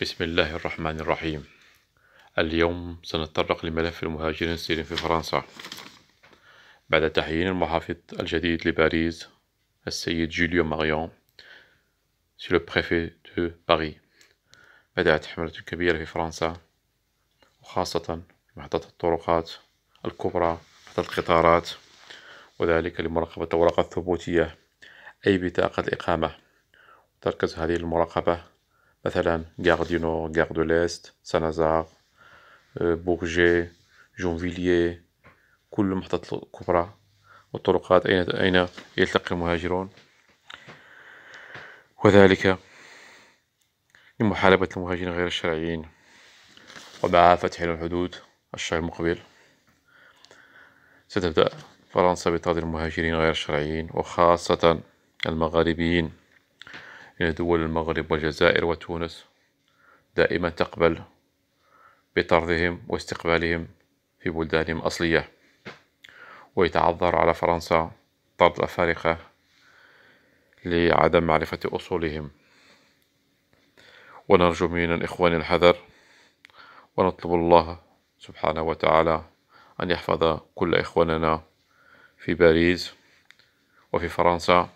بسم الله الرحمن الرحيم اليوم سنتطرق لملف المهاجرين السيريين في فرنسا بعد تحيين المحافظ الجديد لباريس السيد جوليو ماريون سي لو بريفي دو باريس بدأت حملة كبيرة في فرنسا وخاصة في محطة الطرقات الكبرى محطة القطارات وذلك لمراقبة الأوراق الثبوتية أي بطاقة الإقامة تركز هذه المراقبة مثلا gare دي نور gare دو ليست سانازار بورجي جونفيليي كل المحطات الكبرى والطرقات أين أين يلتقي المهاجرون وذلك لمحاربة المهاجرين غير الشرعيين ومع فتح الحدود الشهر المقبل ستبدأ فرنسا بطرد المهاجرين غير الشرعيين وخاصة المغاربيين هي دول المغرب والجزائر وتونس دائما تقبل بطردهم واستقبالهم في بلدانهم الأصلية ويتعذر على فرنسا طرد الأفارقة لعدم معرفة أصولهم ونرجو من الإخوان الحذر ونطلب الله سبحانه وتعالى أن يحفظ كل إخواننا في باريس وفي فرنسا